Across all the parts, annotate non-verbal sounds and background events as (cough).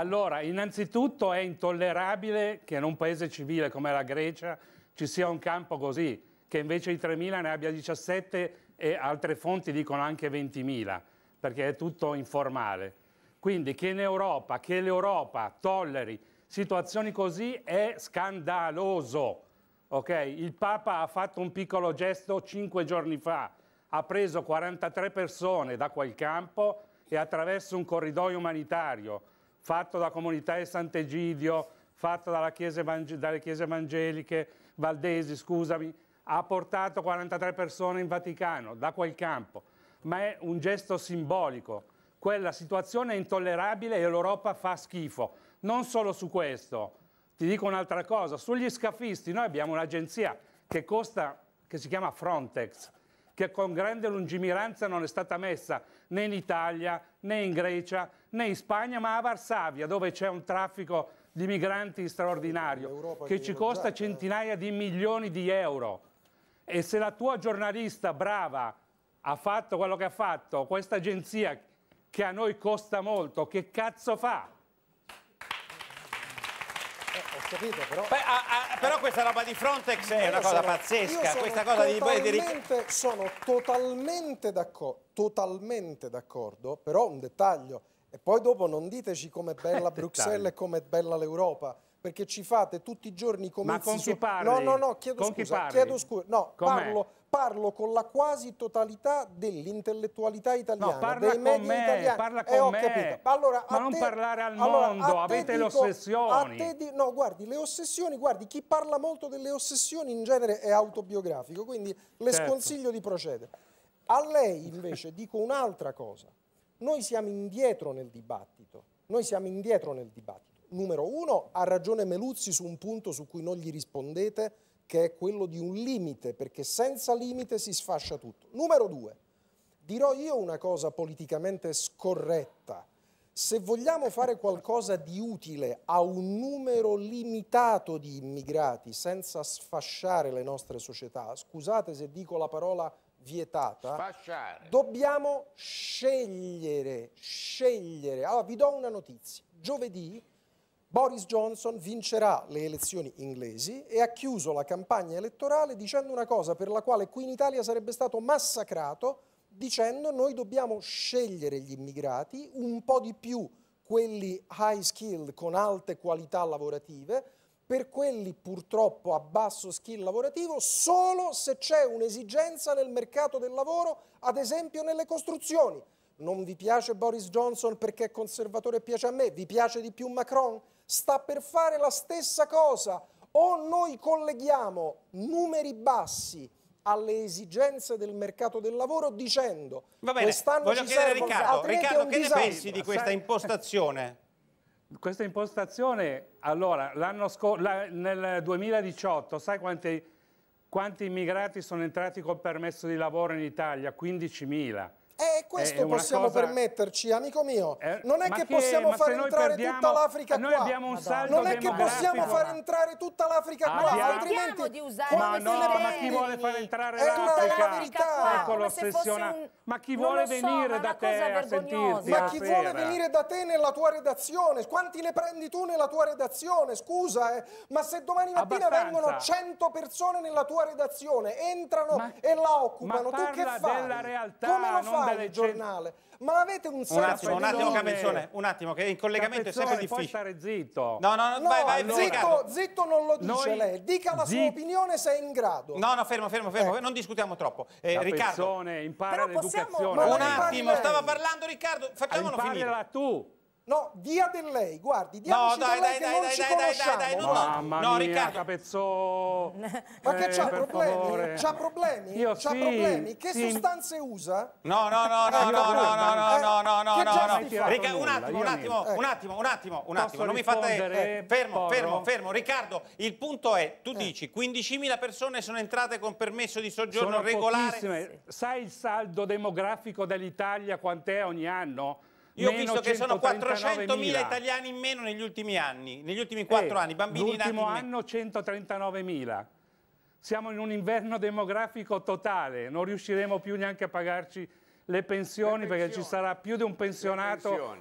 Allora, innanzitutto è intollerabile che in un paese civile come la Grecia ci sia un campo così, che invece di 3.000 ne abbia 17 e altre fonti dicono anche 20.000, perché è tutto informale. Quindi che in Europa, che l'Europa tolleri situazioni così è scandaloso. Okay? Il Papa ha fatto un piccolo gesto cinque giorni fa, ha preso 43 persone da quel campo e attraverso un corridoio umanitario fatto da Comunità e Sant'Egidio, fatto chiese dalle chiese evangeliche, valdesi, scusami, ha portato 43 persone in Vaticano, da quel campo, ma è un gesto simbolico. Quella situazione è intollerabile e l'Europa fa schifo. Non solo su questo, ti dico un'altra cosa, sugli scafisti noi abbiamo un'agenzia che, che si chiama Frontex, che con grande lungimiranza non è stata messa né in Italia né in Grecia né in Spagna, ma a Varsavia, dove c'è un traffico di migranti straordinario, che ci costa eh. centinaia di milioni di euro. E se la tua giornalista brava ha fatto quello che ha fatto, questa agenzia che a noi costa molto, che cazzo fa? capito però... Beh, a, ah, a, ah, però questa roba di Frontex è una cosa sono, pazzesca, questa cosa di... Sono totalmente d'accordo, totalmente d'accordo, però un dettaglio, e poi dopo non diteci com'è bella (laughs) Bruxelles e com'è bella l'Europa, perché ci fate tutti i giorni i Ma con chi parli? No, no, no, chiedo con scusa, chiedo scusa. No, parlo, parlo, con la quasi totalità dell'intellettualità italiana, no, parla dei media me, italiani. Parla con eh, ho me. Capito. Allora, Ma non te, parlare al allora, mondo, avete dico, le ossessioni. Di, no, guardi, le ossessioni, guardi, chi parla molto delle ossessioni in genere è autobiografico, quindi le certo. sconsiglio di procedere. A lei invece dico un'altra cosa. Noi siamo indietro nel dibattito. Noi siamo indietro nel dibattito numero uno, ha ragione Meluzzi su un punto su cui non gli rispondete, che è quello di un limite, perché senza limite si sfascia tutto. Numero due, dirò io una cosa politicamente scorretta. Se vogliamo fare qualcosa di utile a un numero limitato di immigrati senza sfasciare le nostre società, scusate se dico la parola vietata, Sfasciare. dobbiamo scegliere, scegliere. Allora vi do una notizia. Giovedì Boris Johnson vincerà le elezioni inglesi e ha chiuso la campagna elettorale dicendo una cosa per la quale qui in Italia sarebbe stato massacrato dicendo noi dobbiamo scegliere gli immigrati un po' di più quelli high skilled con alte qualità lavorative per quelli purtroppo a basso skill lavorativo solo se c'è un'esigenza nel mercato del lavoro, ad esempio nelle costruzioni. Non vi piace Boris Johnson perché è conservatore e piace a me? Vi piace di più Macron? Sta per fare la stessa cosa. O noi colleghiamo numeri bassi alle esigenze del mercato del lavoro dicendo Va bene, quest'anno voglio ci servono Riccardo, Riccardo che disastro. ne pensi di questa impostazione? Questa impostazione, allora, la, nel 2018, sai quanti, quanti immigrati sono entrati col permesso di lavoro in Italia? 15.000 questo eh, possiamo cosa... permetterci, amico mio. Eh, non è che, che possiamo far entrare tutta l'Africa qua. Noi abbiamo un saldo Non è che possiamo far entrare tutta l'Africa qua, altrimenti... Di usare ma no, ma chi vuole far entrare l'Africa? Ecco l'ossessione. Un... Ma chi vuole so, venire da te a sentirti? Ma chi vuole venire da te nella tua redazione? Quanti ne prendi tu nella tua redazione? Scusa, eh. ma se domani mattina Abbastanza. vengono 100 persone nella tua redazione, entrano ma, e la occupano, tu che fai? della realtà, Come lo fai? giornale. Ma avete un senso un attimo, un attimo, Capezzone, un attimo, che in collegamento Capezzone, è sempre difficile. stare zitto. No, no, no, no vai, vai, zitto, zitto non lo dice Noi... lei. Dica la sua opinione se è in grado. No, no, fermo, fermo, fermo, eh. non discutiamo troppo. Eh, Capezzone, Riccardo, impara l'educazione. Un attimo, lei. stava parlando Riccardo, facciamolo Imparela finire. tu. No, via del lei, guardi, diamoci no, dai, dai, dai, dai, dai, dai, dai, no, Mamma no, mia, Riccardo. Capezzò. Ma che eh, c'ha problemi? C'ha problemi? Io c'ha sì, problemi? Che sì. sostanze usa? No, no, no, no, ah, eh, no, no, no, no, no, no, no, no. Rica- un attimo, un attimo, un attimo, un attimo, un attimo, non mi fate eh, fermo, fermo, fermo. Riccardo, il punto è, tu eh. dici 15.000 persone sono entrate con permesso di soggiorno regolare. Sai il saldo demografico dell'Italia quant'è ogni anno? Io ho visto che sono 400.000 italiani in meno negli ultimi anni, negli ultimi 4 eh, anni, bambini in L'ultimo anno 139.000. Siamo in un inverno demografico totale, non riusciremo più neanche a pagarci le pensioni, le pensioni. perché ci sarà più di un pensionato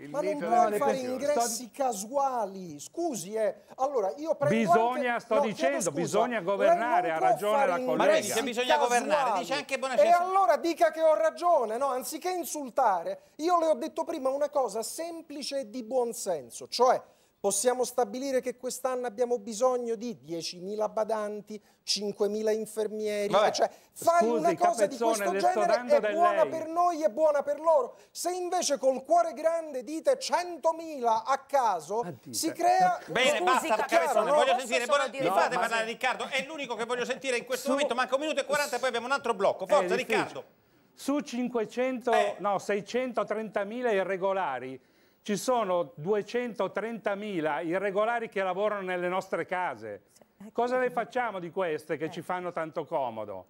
il ma non puoi fare ingressi sto... casuali, scusi eh. Allora, io prendo Bisogna, anche... sto no, dicendo, scusa, bisogna eh, governare, ha ragione la collega. Ma lei dice bisogna casuali. governare, dice anche buona E allora dica che ho ragione, no? Anziché insultare, io le ho detto prima una cosa semplice e di buonsenso, cioè Possiamo stabilire che quest'anno abbiamo bisogno di 10.000 badanti, 5.000 infermieri. Vabbè, cioè, fare una cosa di questo genere è buona lei. per noi e buona per loro. Se invece col cuore grande dite 100.000 a caso, Adite. si crea... Bene, scusi, basta, Capezzone, voglio sentire... Buona... Mi no, fate parlare se... Riccardo, è l'unico che voglio sentire in questo su... momento. Manca un minuto e 40 poi abbiamo un altro blocco. Eh, Forza, Riccardo. Su 500, eh. no, 630.000 irregolari ci sono 230.000 irregolari che lavorano nelle nostre case. Cosa ne ecco. facciamo di queste che eh. ci fanno tanto comodo?